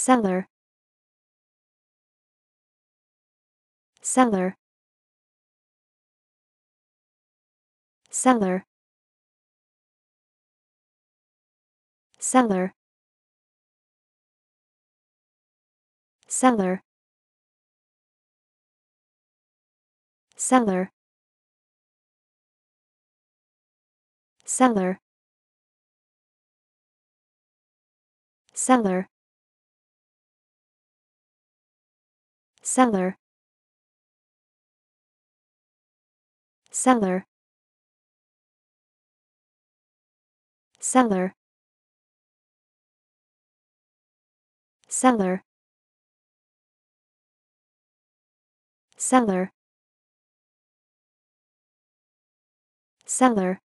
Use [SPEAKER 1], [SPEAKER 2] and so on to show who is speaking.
[SPEAKER 1] seller seller seller seller seller seller seller seller seller seller seller seller seller seller